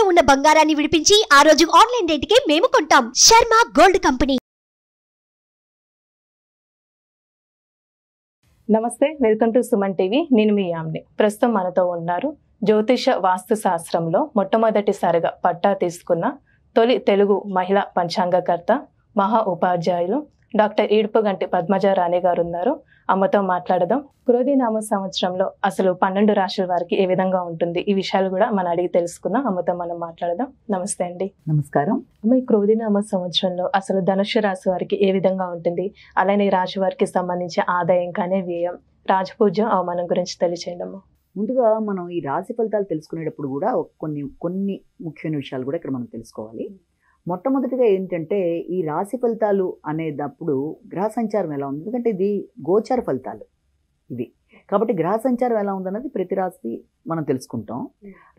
తాకట్టులో ఉన్న బంగారాన్ని విడిపించి ఆ రోజు ఆన్లైన్ రేటుకే మేము కొంటాం శర్మ గోల్డ్ కంపెనీ నమస్తే వెల్కమ్ టు సుమన్ టీవీ నేను మీ యామ్ని ప్రస్తుతం మనతో ఉన్నారు జ్యోతిష వాస్తు శాస్త్రంలో మొట్టమొదటిసారిగా పట్టా తీసుకున్న తొలి తెలుగు మహిళా పంచాంగకర్త మహా ఉపాధ్యాయులు డాక్టర్ ఈడుపుగంటి రాణే గారు ఉన్నారు అమ్మతో మాట్లాడదాం కురోదినామ సంవత్సరంలో అసలు పన్నెండు రాశుల వారికి ఏ విధంగా ఉంటుంది ఈ విషయాలు కూడా మనం అడిగి తెలుసుకుందాం అమ్మతో మనం మాట్లాడదాం నమస్తే అండి నమస్కారం అమ్మ ఈ క్రోధినామ సంవత్సరంలో అసలు ధనుషు రాశి వారికి ఏ విధంగా ఉంటుంది అలానే ఈ రాశి వారికి సంబంధించి ఆదాయం కానీ వ్యయం రాజపూజ్యం అవమానం గురించి తెలియచేయండి అమ్మ ముందుగా మనం ఈ రాశి ఫలితాలు తెలుసుకునేటప్పుడు కూడా కొన్ని కొన్ని ముఖ్యమైన విషయాలు కూడా ఇక్కడ మనం తెలుసుకోవాలి మొట్టమొదటిగా ఏంటంటే ఈ రాశి ఫలితాలు అనేటప్పుడు గ్రహ సంచారం ఎలా ఉంది ఎందుకంటే ఇది గోచార ఫలితాలు ఇది కాబట్టి గ్రహ సంచారం ఎలా ఉందన్నది ప్రతి రాశి మనం తెలుసుకుంటాం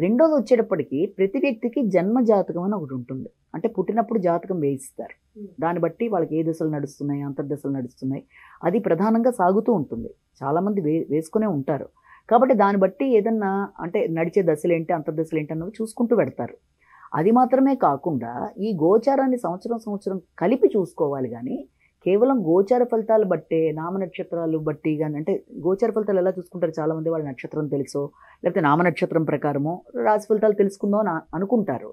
రెండోది వచ్చేటప్పటికి ప్రతి వ్యక్తికి జన్మ జాతకం అని ఒకటి ఉంటుంది అంటే పుట్టినప్పుడు జాతకం వేయిస్తారు దాన్ని బట్టి వాళ్ళకి ఏ దశలు నడుస్తున్నాయి అంతర్దశలు నడుస్తున్నాయి అది ప్రధానంగా సాగుతూ ఉంటుంది చాలామంది వే వేసుకునే ఉంటారు కాబట్టి దాన్ని బట్టి ఏదన్నా అంటే నడిచే దశలు ఏంటి అంతర్దశలు ఏంటి అన్నవి చూసుకుంటూ పెడతారు అది మాత్రమే కాకుండా ఈ గోచారాన్ని సంవత్సరం సంవత్సరం కలిపి చూసుకోవాలి కానీ కేవలం గోచార ఫలితాలు బట్టే నామ నక్షత్రాలు బట్టి కానీ అంటే గోచార ఫలితాలు ఎలా చూసుకుంటారు చాలామంది వాళ్ళ నక్షత్రం తెలుసో లేకపోతే నామ నక్షత్రం ప్రకారమో రాశి ఫలితాలు తెలుసుకుందాం అని అనుకుంటారు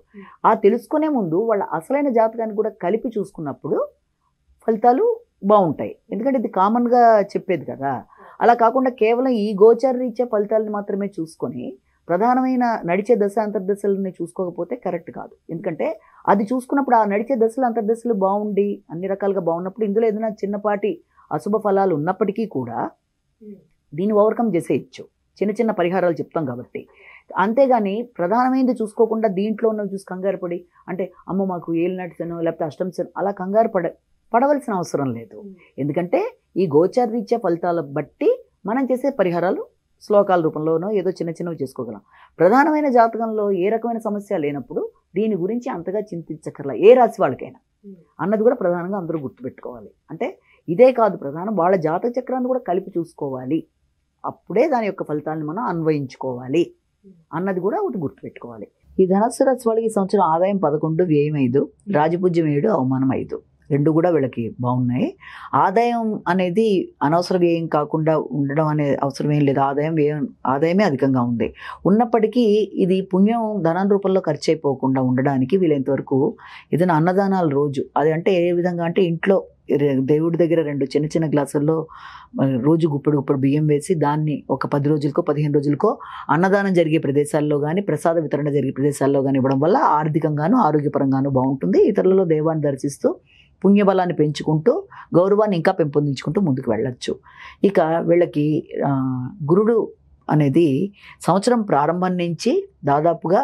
ఆ తెలుసుకునే ముందు వాళ్ళ అసలైన జాతకాన్ని కూడా కలిపి చూసుకున్నప్పుడు ఫలితాలు బాగుంటాయి ఎందుకంటే ఇది కామన్గా చెప్పేది కదా అలా కాకుండా కేవలం ఈ గోచార రీత్యా ఫలితాలను మాత్రమే చూసుకొని ప్రధానమైన నడిచే దశ అంతర్దశలని చూసుకోకపోతే కరెక్ట్ కాదు ఎందుకంటే అది చూసుకున్నప్పుడు ఆ నడిచే దశలు అంతర్దశలు బాగుండి అన్ని రకాలుగా బాగున్నప్పుడు ఇందులో ఏదైనా చిన్నపాటి అశుభ ఫలాలు ఉన్నప్పటికీ కూడా దీన్ని ఓవర్కమ్ చేసేయచ్చు చిన్న చిన్న పరిహారాలు చెప్తాం కాబట్టి అంతేగాని ప్రధానమైనది చూసుకోకుండా దీంట్లో ఉన్నవి చూసి కంగారు పడి అంటే అమ్మ మాకు ఏళ్ళు శనో లేకపోతే అష్టంశను అలా కంగారు పడ పడవలసిన అవసరం లేదు ఎందుకంటే ఈ గోచార రీత్యా ఫలితాల బట్టి మనం చేసే పరిహారాలు శ్లోకాల రూపంలోనో ఏదో చిన్న చిన్నవి చేసుకోగలం ప్రధానమైన జాతకంలో ఏ రకమైన సమస్య లేనప్పుడు దీని గురించి అంతగా చింతించక్కర్లా ఏ రాశి వాళ్ళకైనా అన్నది కూడా ప్రధానంగా అందరూ గుర్తుపెట్టుకోవాలి అంటే ఇదే కాదు ప్రధానం వాళ్ళ జాతక చక్రాన్ని కూడా కలిపి చూసుకోవాలి అప్పుడే దాని యొక్క ఫలితాలను మనం అన్వయించుకోవాలి అన్నది కూడా ఒకటి గుర్తుపెట్టుకోవాలి ఈ ధనస్సు రాశి వాళ్ళకి సంవత్సరం ఆదాయం పదకొండు వ్యయం ఐదు రాజపూజ్యం ఏడు అవమానం ఐదు రెండు కూడా వీళ్ళకి బాగున్నాయి ఆదాయం అనేది అనవసర వ్యయం కాకుండా ఉండడం అనే అవసరం ఏం లేదు ఆదాయం వ్యయం ఆదాయమే అధికంగా ఉంది ఉన్నప్పటికీ ఇది పుణ్యం ధనం రూపంలో ఖర్చు అయిపోకుండా ఉండడానికి వరకు ఏదైనా అన్నదానాలు రోజు అది అంటే ఏ విధంగా అంటే ఇంట్లో దేవుడి దగ్గర రెండు చిన్న చిన్న గ్లాసుల్లో రోజు గుప్పడు గుప్పడు బియ్యం వేసి దాన్ని ఒక పది రోజులకో పదిహేను రోజులకో అన్నదానం జరిగే ప్రదేశాల్లో కానీ ప్రసాద వితరణ జరిగే ప్రదేశాల్లో కానీ ఇవ్వడం వల్ల ఆర్థికంగాను ఆరోగ్యపరంగాను బాగుంటుంది ఇతరులలో దేవాన్ని దర్శిస్తూ పుణ్యబలాన్ని పెంచుకుంటూ గౌరవాన్ని ఇంకా పెంపొందించుకుంటూ ముందుకు వెళ్ళచ్చు ఇక వీళ్ళకి గురుడు అనేది సంవత్సరం ప్రారంభం నుంచి దాదాపుగా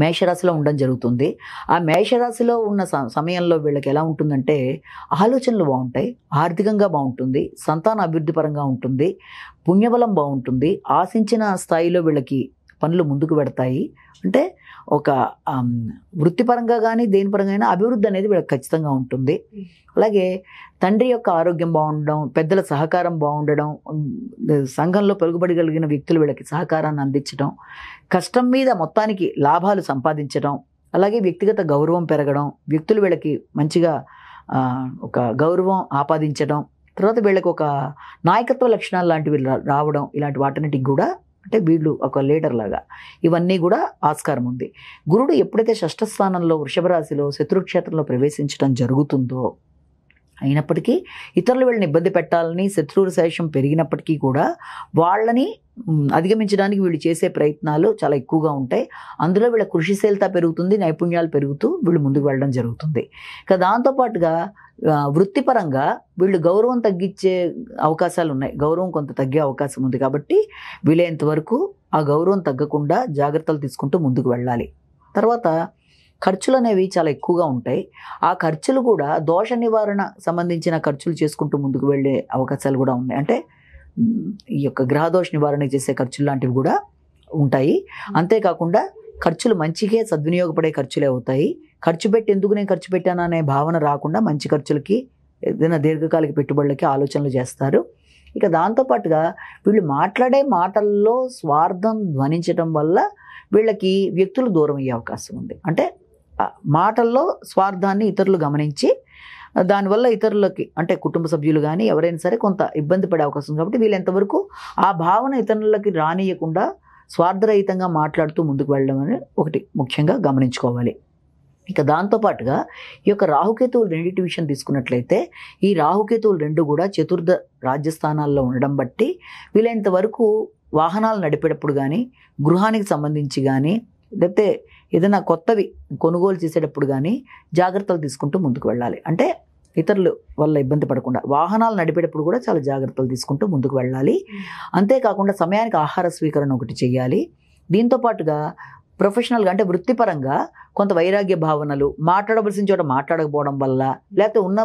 మేషరాశిలో ఉండడం జరుగుతుంది ఆ మేషరాశిలో ఉన్న సమయంలో వీళ్ళకి ఎలా ఉంటుందంటే ఆలోచనలు బాగుంటాయి ఆర్థికంగా బాగుంటుంది సంతాన అభివృద్ధి పరంగా ఉంటుంది పుణ్యబలం బాగుంటుంది ఆశించిన స్థాయిలో వీళ్ళకి పనులు ముందుకు పెడతాయి అంటే ఒక వృత్తిపరంగా కానీ దేని పరంగా అయినా అభివృద్ధి అనేది వీళ్ళకి ఖచ్చితంగా ఉంటుంది అలాగే తండ్రి యొక్క ఆరోగ్యం బాగుండడం పెద్దల సహకారం బాగుండడం సంఘంలో కలిగిన వ్యక్తులు వీళ్ళకి సహకారాన్ని అందించడం కష్టం మీద మొత్తానికి లాభాలు సంపాదించడం అలాగే వ్యక్తిగత గౌరవం పెరగడం వ్యక్తులు వీళ్ళకి మంచిగా ఒక గౌరవం ఆపాదించడం తర్వాత వీళ్ళకి ఒక నాయకత్వ లక్షణాలు లాంటివి రావడం ఇలాంటి వాటన్నిటికి కూడా అంటే వీళ్ళు ఒక లీడర్ లాగా ఇవన్నీ కూడా ఆస్కారం ఉంది గురుడు ఎప్పుడైతే షష్ఠస్థానంలో వృషభ రాశిలో శత్రుక్షేత్రంలో ప్రవేశించడం జరుగుతుందో అయినప్పటికీ ఇతరులు వీళ్ళని ఇబ్బంది పెట్టాలని శత్రువుల శేషం పెరిగినప్పటికీ కూడా వాళ్ళని అధిగమించడానికి వీళ్ళు చేసే ప్రయత్నాలు చాలా ఎక్కువగా ఉంటాయి అందులో వీళ్ళ కృషిశీలత పెరుగుతుంది నైపుణ్యాలు పెరుగుతూ వీళ్ళు ముందుకు వెళ్ళడం జరుగుతుంది ఇక దాంతోపాటుగా వృత్తిపరంగా వీళ్ళు గౌరవం తగ్గించే అవకాశాలు ఉన్నాయి గౌరవం కొంత తగ్గే అవకాశం ఉంది కాబట్టి వీలైనంత వరకు ఆ గౌరవం తగ్గకుండా జాగ్రత్తలు తీసుకుంటూ ముందుకు వెళ్ళాలి తర్వాత ఖర్చులు అనేవి చాలా ఎక్కువగా ఉంటాయి ఆ ఖర్చులు కూడా దోష నివారణ సంబంధించిన ఖర్చులు చేసుకుంటూ ముందుకు వెళ్ళే అవకాశాలు కూడా ఉన్నాయి అంటే ఈ యొక్క గ్రహదోష నివారణ చేసే ఖర్చులు లాంటివి కూడా ఉంటాయి అంతేకాకుండా ఖర్చులు మంచిగా సద్వినియోగపడే ఖర్చులే అవుతాయి ఖర్చు పెట్టి ఎందుకు నేను ఖర్చు పెట్టాను అనే భావన రాకుండా మంచి ఖర్చులకి ఏదైనా దీర్ఘకాలిక పెట్టుబడులకి ఆలోచనలు చేస్తారు ఇక దాంతోపాటుగా వీళ్ళు మాట్లాడే మాటల్లో స్వార్థం ధ్వనించడం వల్ల వీళ్ళకి వ్యక్తులు దూరం అయ్యే అవకాశం ఉంది అంటే మాటల్లో స్వార్థాన్ని ఇతరులు గమనించి దానివల్ల ఇతరులకి అంటే కుటుంబ సభ్యులు కానీ ఎవరైనా సరే కొంత ఇబ్బంది పడే అవకాశం ఉంది కాబట్టి వీళ్ళెంతవరకు ఆ భావన ఇతరులకి రానియకుండా స్వార్థరహితంగా మాట్లాడుతూ ముందుకు వెళ్ళడం అని ఒకటి ముఖ్యంగా గమనించుకోవాలి ఇక దాంతోపాటుగా ఈ యొక్క రాహుకేతువులు రెండింటి విషయం తీసుకున్నట్లయితే ఈ రాహుకేతువులు రెండు కూడా చతుర్థ రాజ్యస్థానాల్లో ఉండడం బట్టి వీళ్ళంతవరకు వాహనాలు నడిపేటప్పుడు కానీ గృహానికి సంబంధించి కానీ లేకపోతే ఏదైనా కొత్తవి కొనుగోలు చేసేటప్పుడు కానీ జాగ్రత్తలు తీసుకుంటూ ముందుకు వెళ్ళాలి అంటే ఇతరులు వల్ల ఇబ్బంది పడకుండా వాహనాలు నడిపేటప్పుడు కూడా చాలా జాగ్రత్తలు తీసుకుంటూ ముందుకు వెళ్ళాలి అంతేకాకుండా సమయానికి ఆహార స్వీకరణ ఒకటి చేయాలి దీంతో పాటుగా ప్రొఫెషనల్గా అంటే వృత్తిపరంగా కొంత వైరాగ్య భావనలు మాట్లాడవలసిన చోట మాట్లాడకపోవడం వల్ల లేకపోతే ఉన్న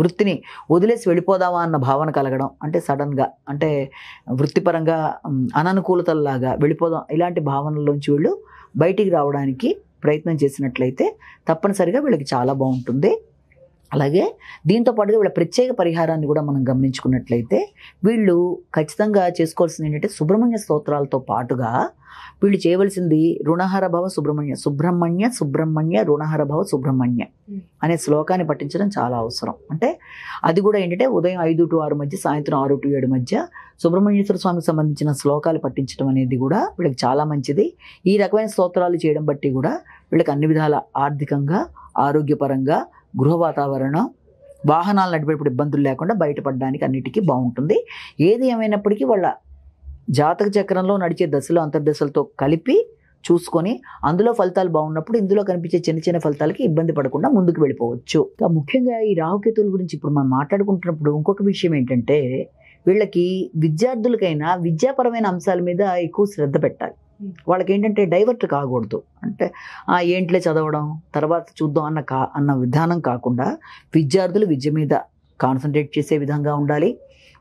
వృత్తిని వదిలేసి వెళ్ళిపోదామా అన్న భావన కలగడం అంటే సడన్గా అంటే వృత్తిపరంగా అననుకూలతల్లాగా వెళ్ళిపోదాం ఇలాంటి భావనలోంచి వీళ్ళు బయటికి రావడానికి ప్రయత్నం చేసినట్లయితే తప్పనిసరిగా వీళ్ళకి చాలా బాగుంటుంది అలాగే దీంతో పాటుగా వీళ్ళ ప్రత్యేక పరిహారాన్ని కూడా మనం గమనించుకున్నట్లయితే వీళ్ళు ఖచ్చితంగా చేసుకోవాల్సింది ఏంటంటే సుబ్రహ్మణ్య స్తోత్రాలతో పాటుగా వీళ్ళు చేయవలసింది రుణహర భవ సుబ్రహ్మణ్య సుబ్రహ్మణ్య సుబ్రహ్మణ్య రుణహర భవ సుబ్రహ్మణ్య అనే శ్లోకాన్ని పఠించడం చాలా అవసరం అంటే అది కూడా ఏంటంటే ఉదయం ఐదు టు ఆరు మధ్య సాయంత్రం ఆరు టు ఏడు మధ్య సుబ్రహ్మణ్యేశ్వర స్వామికి సంబంధించిన శ్లోకాలు పఠించడం అనేది కూడా వీళ్ళకి చాలా మంచిది ఈ రకమైన స్తోత్రాలు చేయడం బట్టి కూడా వీళ్ళకి అన్ని విధాల ఆర్థికంగా ఆరోగ్యపరంగా గృహ వాతావరణం వాహనాలు నడిపేటప్పుడు ఇబ్బందులు లేకుండా బయటపడడానికి అన్నిటికీ బాగుంటుంది ఏది ఏమైనప్పటికీ వాళ్ళ జాతక చక్రంలో నడిచే దశలు అంతర్దశలతో కలిపి చూసుకొని అందులో ఫలితాలు బాగున్నప్పుడు ఇందులో కనిపించే చిన్న చిన్న ఫలితాలకి ఇబ్బంది పడకుండా ముందుకు వెళ్ళిపోవచ్చు ముఖ్యంగా ఈ రాహుకేతుల గురించి ఇప్పుడు మనం మాట్లాడుకుంటున్నప్పుడు ఇంకొక విషయం ఏంటంటే వీళ్ళకి విద్యార్థులకైనా విద్యాపరమైన అంశాల మీద ఎక్కువ శ్రద్ధ పెట్టాలి వాళ్ళకి ఏంటంటే డైవర్ట్ కాకూడదు అంటే ఏంట్లే చదవడం తర్వాత చూద్దాం అన్న కా అన్న విధానం కాకుండా విద్యార్థులు విద్య మీద కాన్సన్ట్రేట్ చేసే విధంగా ఉండాలి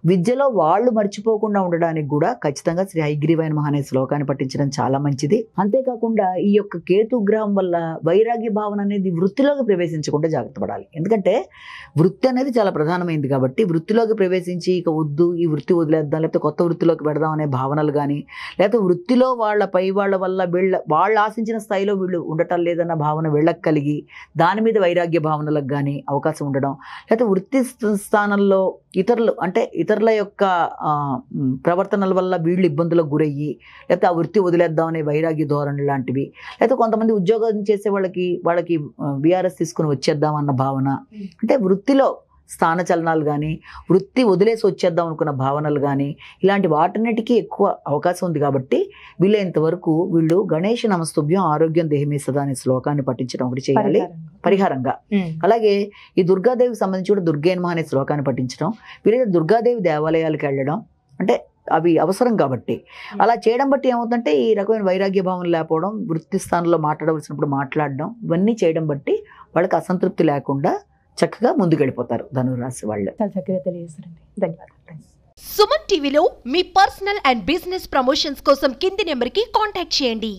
విద్యలో వాళ్ళు మర్చిపోకుండా ఉండడానికి కూడా ఖచ్చితంగా శ్రీ హైగ్రీవైన మహానే శ్లోకాన్ని పట్టించడం చాలా మంచిది అంతేకాకుండా ఈ యొక్క కేతుగ్రహం వల్ల వైరాగ్య భావన అనేది వృత్తిలోకి ప్రవేశించకుండా జాగ్రత్త పడాలి ఎందుకంటే వృత్తి అనేది చాలా ప్రధానమైంది కాబట్టి వృత్తిలోకి ప్రవేశించి ఇక వద్దు ఈ వృత్తి వదిలేద్దాం లేకపోతే కొత్త వృత్తిలోకి పెడదాం అనే భావనలు కానీ లేకపోతే వృత్తిలో వాళ్ళ పై వాళ్ళ వల్ల వీళ్ళ వాళ్ళు ఆశించిన స్థాయిలో వీళ్ళు ఉండటం లేదన్న భావన వీళ్ళకి కలిగి దాని మీద వైరాగ్య భావనలకు కానీ అవకాశం ఉండడం లేకపోతే వృత్తి స్థానంలో ఇతరులు అంటే ఇతర ఇతరుల యొక్క ప్రవర్తనల వల్ల వీళ్ళు ఇబ్బందులకు గురయ్యి లేకపోతే ఆ వృత్తి వదిలేద్దామనే వైరాగ్య ధోరణి లాంటివి లేకపోతే కొంతమంది ఉద్యోగం చేసే వాళ్ళకి వాళ్ళకి బీఆర్ఎస్ తీసుకుని వచ్చేద్దామన్న భావన అంటే వృత్తిలో స్థాన చలనాలు కానీ వృత్తి వదిలేసి వచ్చేద్దాం అనుకున్న భావనలు కానీ ఇలాంటి వాటన్నిటికీ ఎక్కువ అవకాశం ఉంది కాబట్టి వీళ్ళేంతవరకు వీళ్ళు గణేష్ నమస్తుభ్యం ఆరోగ్యం దేహమేసదా అనే శ్లోకాన్ని పఠించడం ఒకటి చేయాలి పరిహారంగా అలాగే ఈ దుర్గాదేవికి సంబంధించి కూడా దుర్గేన్మ అనే శ్లోకాన్ని పఠించడం వీరైతే దుర్గాదేవి దేవాలయాలకు వెళ్ళడం అంటే అవి అవసరం కాబట్టి అలా చేయడం బట్టి ఏమవుతుందంటే ఈ రకమైన వైరాగ్య భావం లేకపోవడం వృత్తి స్థానంలో మాట్లాడవలసినప్పుడు మాట్లాడడం ఇవన్నీ చేయడం బట్టి వాళ్ళకి అసంతృప్తి లేకుండా చక్కగా ముందుకెళ్ళిపోతారు ధనురాశి వాళ్ళు సుమన్ టీవీలో మీ పర్సనల్ అండ్ బిజినెస్ ప్రమోషన్స్ కోసం కింది నెంబర్కి కాంటాక్ట్ చేయండి